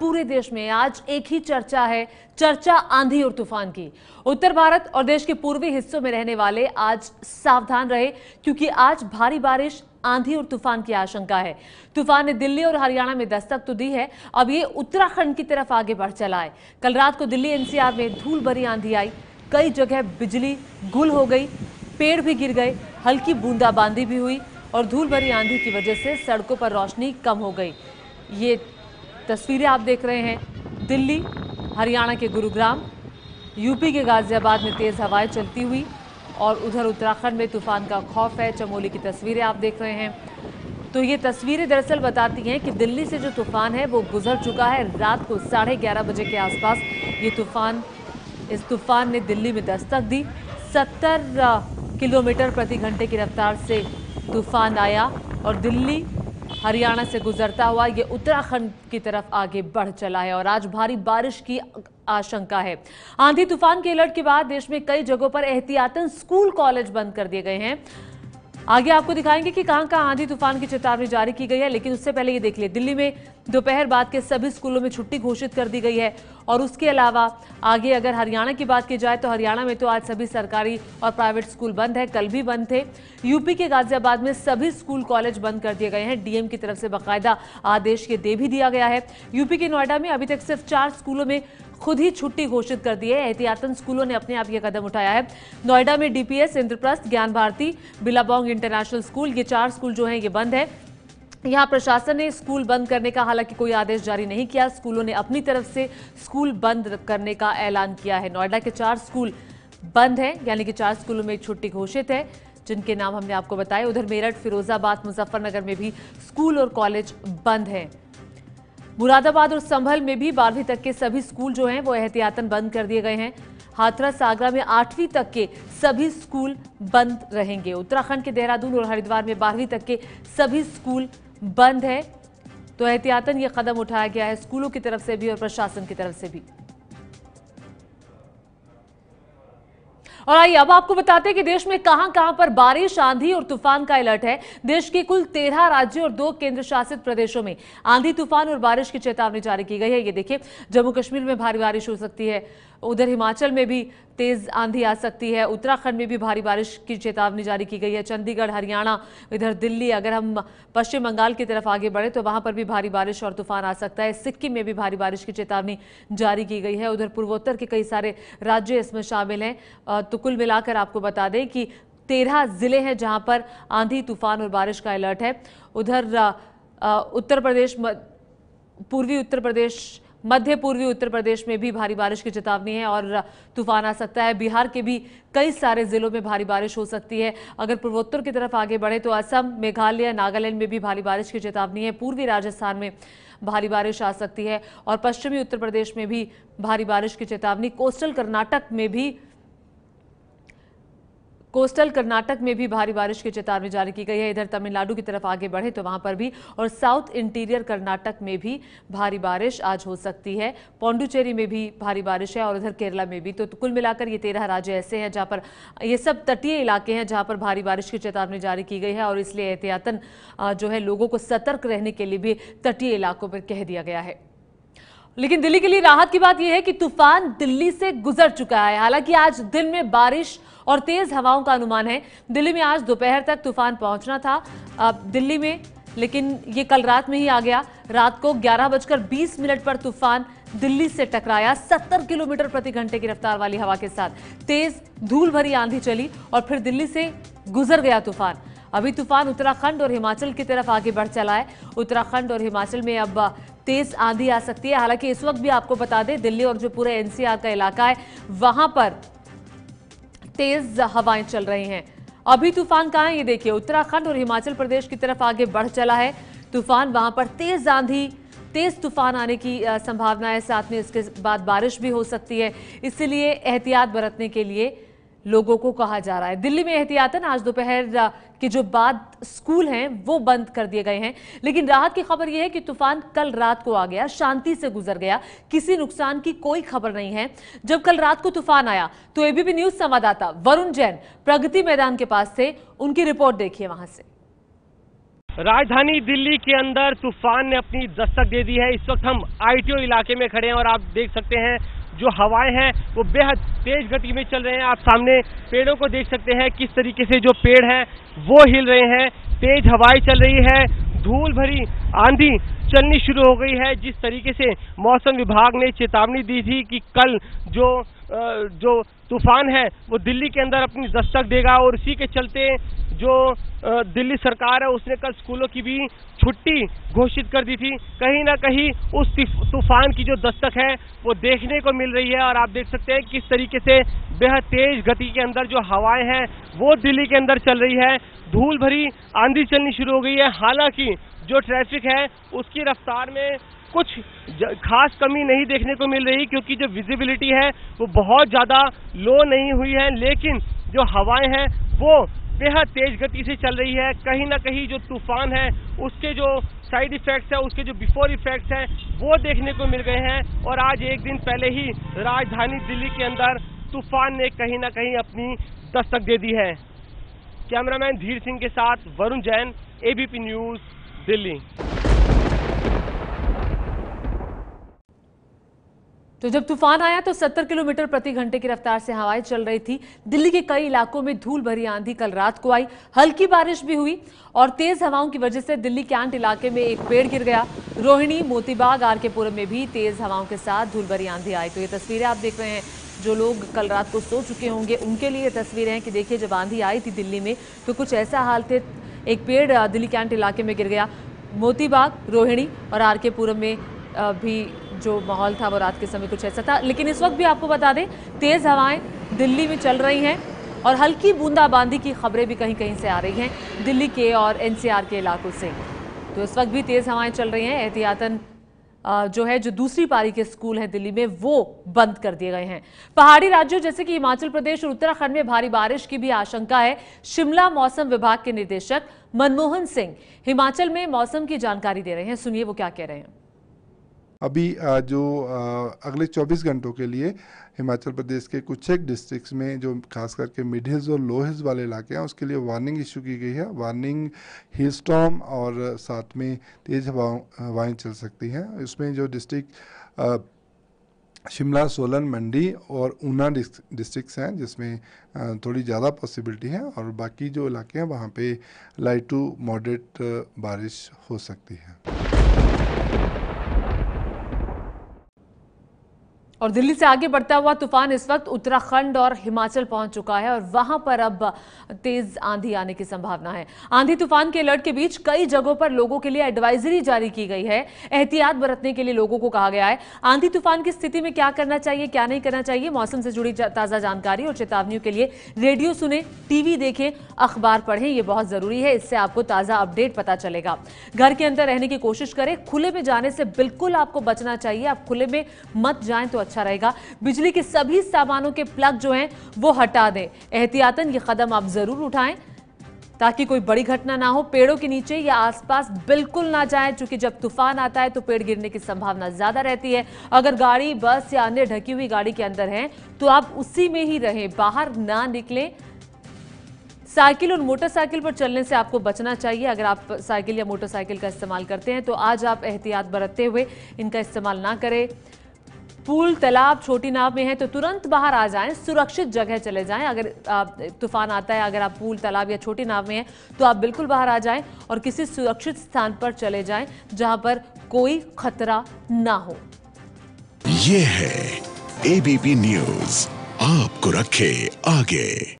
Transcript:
पूरे देश में आज एक ही चर्चा है चर्चा आंधी और तूफान की उत्तर भारत और देश के पूर्वी हिस्सों में रहने वाले आज सावधान रहे क्योंकि आज भारी बारिश आंधी और तूफान की आशंका है तूफान ने दिल्ली और हरियाणा में दस्तक तो दी है अब ये उत्तराखंड की तरफ आगे बढ़ चला है कल रात को दिल्ली एनसीआर में धूल भरी आंधी आई कई जगह बिजली गुल हो गई पेड़ भी गिर गए हल्की बूंदाबांदी भी हुई और धूल भरी आंधी की वजह से सड़कों पर रोशनी कम हो गई ये तस्वीरें आप देख रहे हैं दिल्ली हरियाणा के गुरुग्राम यूपी के गाज़ियाबाद में तेज़ हवाएं चलती हुई और उधर उत्तराखंड में तूफान का खौफ है चमोली की तस्वीरें आप देख रहे हैं तो ये तस्वीरें दरअसल बताती हैं कि दिल्ली से जो तूफान है वो गुजर चुका है रात को साढ़े ग्यारह बजे के आसपास ये तूफान इस तूफान ने दिल्ली में दस्तक दी सत्तर किलोमीटर प्रति घंटे की रफ्तार से तूफान आया और दिल्ली हरियाणा से गुजरता हुआ ये उत्तराखंड की तरफ आगे बढ़ चला है और आज भारी बारिश की आशंका है आंधी तूफान के अलर्ट के बाद देश में कई जगहों पर एहतियातन स्कूल कॉलेज बंद कर दिए गए हैं आगे आपको दिखाएंगे कि कहां कहां आंधी तूफान की चेतावनी जारी की गई है लेकिन उससे पहले ये देख लिए दिल्ली में दोपहर बाद के सभी स्कूलों में छुट्टी घोषित कर दी गई है और उसके अलावा आगे अगर हरियाणा की बात की जाए तो हरियाणा में तो आज सभी सरकारी और प्राइवेट स्कूल बंद है कल भी बंद थे यूपी के गाजियाबाद में सभी स्कूल कॉलेज बंद कर दिए गए हैं डीएम की तरफ से बाकायदा आदेश ये दे भी दिया गया है यूपी के नोएडा में अभी तक सिर्फ चार स्कूलों में खुद ही छुट्टी घोषित कर दी है एहतियातन स्कूलों ने अपने आप ये कदम उठाया है नोएडा में डीपीएस इंद्रप्रस्थ ज्ञान भारती बिलाबोंग इंटरनेशनल स्कूल ये चार स्कूल जो हैं ये बंद है यहाँ प्रशासन ने स्कूल बंद करने का हालांकि कोई आदेश जारी नहीं किया स्कूलों ने अपनी तरफ से स्कूल बंद करने का ऐलान किया है नोएडा के चार स्कूल बंद हैं यानी कि चार स्कूलों में छुट्टी घोषित है जिनके नाम हमने आपको बताए उधर मेरठ फिरोजाबाद मुजफ्फरनगर में भी स्कूल और कॉलेज बंद हैं मुरादाबाद और संभल में भी बारहवीं तक के सभी स्कूल जो हैं वो एहतियातन बंद कर दिए गए हैं हाथरस आगरा में आठवीं तक के सभी स्कूल बंद रहेंगे उत्तराखंड के देहरादून और हरिद्वार में बारहवीं तक के सभी स्कूल बंद है तो एहतियातन ये कदम उठाया गया है स्कूलों की तरफ से भी और प्रशासन की तरफ से भी और आइए अब आपको बताते हैं कि देश में कहां कहां पर बारिश आंधी और तूफान का अलर्ट है देश के कुल तेरह राज्यों और दो केंद्र शासित प्रदेशों में आंधी तूफान और बारिश की चेतावनी जारी की गई है ये देखिए जम्मू कश्मीर में भारी बारिश हो सकती है उधर हिमाचल में भी तेज आंधी आ सकती है उत्तराखंड में भी भारी बारिश की चेतावनी जारी की गई है चंडीगढ़ हरियाणा इधर दिल्ली अगर हम पश्चिम बंगाल की तरफ आगे बढ़े तो वहां पर भी भारी बारिश और तूफान आ सकता है सिक्किम में भी भारी बारिश की चेतावनी जारी की गई है उधर पूर्वोत्तर के कई सारे राज्य इसमें शामिल हैं तो कुल मिलाकर आपको बता दें कि तेरह जिले हैं जहाँ पर आंधी तूफान और बारिश का अलर्ट है उधर उत्तर प्रदेश पूर्वी उत्तर प्रदेश मध्य पूर्वी उत्तर प्रदेश में भी भारी बारिश की चेतावनी है और तूफान आ सकता है बिहार के भी कई सारे जिलों में भारी बारिश हो सकती है अगर पूर्वोत्तर की तरफ आगे बढ़े तो असम मेघालय नागालैंड में भी भारी बारिश की चेतावनी है पूर्वी राजस्थान में भारी बारिश आ सकती है और पश्चिमी उत्तर प्रदेश में भी भारी बारिश की चेतावनी कोस्टल कर्नाटक में भी कोस्टल कर्नाटक में भी भारी बारिश की चेतावनी जारी की गई है इधर तमिलनाडु की तरफ आगे बढ़े तो वहां पर भी और साउथ इंटीरियर कर्नाटक में भी भारी बारिश आज हो सकती है पौंडुचेरी में भी भारी बारिश है और इधर केरला में भी तो कुल मिलाकर ये तेरह राज्य ऐसे हैं जहाँ पर ये सब तटीय इलाके हैं जहाँ पर भारी बारिश की चेतावनी जारी की गई है और इसलिए एहतियातन जो है लोगों को सतर्क रहने के लिए भी तटीय इलाकों पर कह दिया गया है लेकिन दिल्ली के लिए राहत की बात यह है कि तूफान दिल्ली से गुजर चुका है हालांकि आज दिन में बारिश और तेज हवाओं का अनुमान है दिल्ली में आज दोपहर तक तूफान पहुंचना था दिल्ली में लेकिन ये कल रात में ही आ गया रात को ग्यारह बजकर बीस मिनट पर तूफान दिल्ली से टकराया 70 किलोमीटर प्रति घंटे की रफ्तार वाली हवा के साथ तेज धूल भरी आंधी चली और फिर दिल्ली से गुजर गया तूफान अभी तूफान उत्तराखंड और हिमाचल की तरफ आगे बढ़ चला है उत्तराखंड और हिमाचल में अब तेज आंधी आ सकती है हालांकि इस वक्त भी आपको बता दें दिल्ली और जो पूरे एनसीआर का इलाका है वहां पर तेज हवाएं चल रही हैं अभी तूफान कहा है ये देखिए उत्तराखंड और हिमाचल प्रदेश की तरफ आगे बढ़ चला है तूफान वहां पर तेज आंधी तेज तूफान आने की संभावना है साथ में इसके बाद बारिश भी हो सकती है इसलिए एहतियात बरतने के लिए लोगों को कहा जा रहा है दिल्ली में एहतियातन आज दोपहर के जो बाद स्कूल हैं वो बंद कर दिए गए हैं लेकिन राहत की खबर यह है कि तूफान कल रात को आ गया शांति से गुजर गया किसी नुकसान की कोई खबर नहीं है जब कल रात को तूफान आया तो एबीपी न्यूज संवाददाता वरुण जैन प्रगति मैदान के पास थे उनकी रिपोर्ट देखिए वहां से राजधानी दिल्ली के अंदर तूफान ने अपनी दस्तक दे दी है इस वक्त हम आईटीओ इलाके में खड़े हैं और आप देख सकते हैं जो हवाएं हैं वो बेहद तेज गति में चल रहे हैं आप सामने पेड़ों को देख सकते हैं किस तरीके से जो पेड़ हैं वो हिल रहे हैं तेज हवाएं चल रही है धूल भरी आंधी चलनी शुरू हो गई है जिस तरीके से मौसम विभाग ने चेतावनी दी थी कि कल जो जो तूफान है वो दिल्ली के अंदर अपनी दस्तक देगा और इसी के चलते जो दिल्ली सरकार है उसने कल स्कूलों की भी छुट्टी घोषित कर दी थी कहीं ना कहीं उस तूफान की जो दस्तक है वो देखने को मिल रही है और आप देख सकते हैं किस तरीके से बेहद तेज गति के अंदर जो हवाएं हैं वो दिल्ली के अंदर चल रही है धूल भरी आंधी चलनी शुरू हो गई है हालांकि जो ट्रैफिक है उसकी रफ्तार में कुछ खास कमी नहीं देखने को मिल रही क्योंकि जो विजिबिलिटी है वो बहुत ज़्यादा लो नहीं हुई है लेकिन जो हवाएं हैं वो बेहद तेज गति से चल रही है कहीं ना कहीं जो तूफान है उसके जो साइड इफेक्ट्स है उसके जो बिफोर इफेक्ट्स हैं वो देखने को मिल गए हैं और आज एक दिन पहले ही राजधानी दिल्ली के अंदर तूफान ने कहीं ना कहीं अपनी दस्तक दे दी है कैमरामैन धीर सिंह के साथ वरुण जैन एबीपी न्यूज़ दिल्ली तो जब तूफान आया तो 70 किलोमीटर प्रति घंटे की रफ्तार से हवाएं चल रही थी दिल्ली के कई इलाकों में धूल भरी आंधी कल रात को आई हल्की बारिश भी हुई और तेज हवाओं की वजह से दिल्ली कैंट इलाके में एक पेड़ गिर गया रोहिणी मोतीबाग आर के पुरम में भी तेज हवाओं के साथ धूल भरी आंधी आई तो ये तस्वीरें आप देख रहे हैं जो लोग कल रात को सो चुके होंगे उनके लिए तस्वीरें हैं कि देखिए जब आंधी आई थी दिल्ली में तो कुछ ऐसा हाल थे एक पेड़ दिल्ली कैंट इलाके में गिर गया मोतीबाग रोहिणी और आर के पुरम में भी जो माहौल था वो रात के समय कुछ ऐसा था लेकिन इस वक्त भी आपको बता दें तेज़ हवाएं दिल्ली में चल रही हैं और हल्की बूंदाबांदी की खबरें भी कहीं कहीं से आ रही हैं दिल्ली के और एनसीआर के इलाकों से तो इस वक्त भी तेज़ हवाएं चल रही हैं एहतियातन जो है जो दूसरी पारी के स्कूल हैं दिल्ली में वो बंद कर दिए गए हैं पहाड़ी राज्यों जैसे कि हिमाचल प्रदेश और उत्तराखंड में भारी बारिश की भी आशंका है शिमला मौसम विभाग के निदेशक मनमोहन सिंह हिमाचल में मौसम की जानकारी दे रहे हैं सुनिए वो क्या कह रहे हैं अभी जो अगले 24 घंटों के लिए हिमाचल प्रदेश के कुछ एक डिस्ट्रिक्ट्स में जो खास करके मिड हिल्स और लो हिल्स वाले इलाके हैं उसके लिए वार्निंग इशू की गई है वार्निंग हिल स्टॉम और साथ में तेज़ हवाएं चल सकती हैं इसमें जो डिस्ट्रिक्ट शिमला सोलन मंडी और ऊना डिस्ट्रिक्ट्स हैं जिसमें थोड़ी ज़्यादा पॉसिबिलिटी है और बाकी जो इलाके हैं वहाँ पे लाइट टू मॉडरेट बारिश हो सकती है और दिल्ली से आगे बढ़ता हुआ तूफान इस वक्त उत्तराखंड और हिमाचल पहुंच चुका है और वहां पर अब तेज आंधी आने की संभावना है आंधी तूफान के अलर्ट के बीच कई जगहों पर लोगों के लिए एडवाइजरी जारी की गई है एहतियात बरतने के लिए लोगों को कहा गया है आंधी तूफान की स्थिति में क्या करना चाहिए क्या नहीं करना चाहिए मौसम से जुड़ी ताज़ा जानकारी और चेतावनियों के लिए रेडियो सुने टीवी देखें अखबार पढ़ें ये बहुत ज़रूरी है इससे आपको ताज़ा अपडेट पता चलेगा घर के अंदर रहने की कोशिश करें खुले में जाने से बिल्कुल आपको बचना चाहिए आप खुले में मत जाए तो अच्छा रहेगा बिजली के सभी सामानों के प्लग जो हैं वो हटा दें एहतियातन ये कदम आप ज़रूर उठाएं ताकि कोई बड़ी घटना ना हो पेड़ों के नीचे या आसपास बिल्कुल ना जाएं क्योंकि जब तूफान आता है तो पेड़ गिरने की संभावना ज़्यादा रहती है अगर गाड़ी बस या अन्य ढकी हुई गाड़ी के अंदर है तो आप उसी में ही रहें बाहर ना निकलें साइकिल और मोटरसाइकिल पर चलने से आपको बचना चाहिए अगर आप साइकिल या मोटरसाइकिल का इस्तेमाल करते हैं तो आज आप एहतियात बरतते हुए इनका इस्तेमाल ना करें पूल तालाब छोटी नाव में है तो तुरंत बाहर आ जाएं सुरक्षित जगह चले जाएं अगर तूफान आता है अगर आप पूल तालाब या छोटी नाव में हैं तो आप बिल्कुल बाहर आ जाएं और किसी सुरक्षित स्थान पर चले जाएं जहां पर कोई खतरा ना हो ये है एबीपी न्यूज आपको रखे आगे